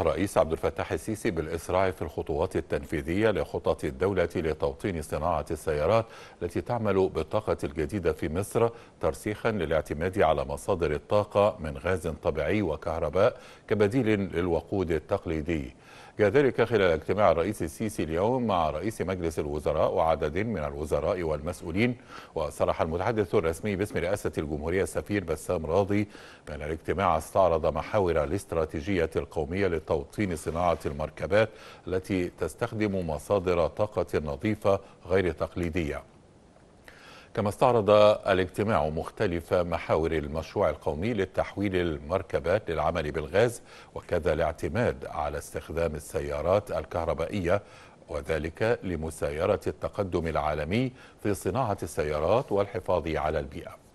الرئيس عبد الفتاح السيسي بالإسراع في الخطوات التنفيذية لخطط الدولة لتوطين صناعة السيارات التي تعمل بالطاقة الجديدة في مصر ترسيخا للاعتماد على مصادر الطاقة من غاز طبيعي وكهرباء كبديل للوقود التقليدي جاء ذلك خلال اجتماع الرئيس السيسي اليوم مع رئيس مجلس الوزراء وعدد من الوزراء والمسؤولين وصرح المتحدث الرسمي باسم رئاسة الجمهورية السفير بسام راضي بأن الاجتماع استعرض محاور الاستراتيجية القومية لتوطين صناعة المركبات التي تستخدم مصادر طاقة نظيفة غير تقليدية كما استعرض الاجتماع مختلف محاور المشروع القومي للتحويل المركبات للعمل بالغاز وكذا الاعتماد على استخدام السيارات الكهربائية وذلك لمسايرة التقدم العالمي في صناعة السيارات والحفاظ على البيئة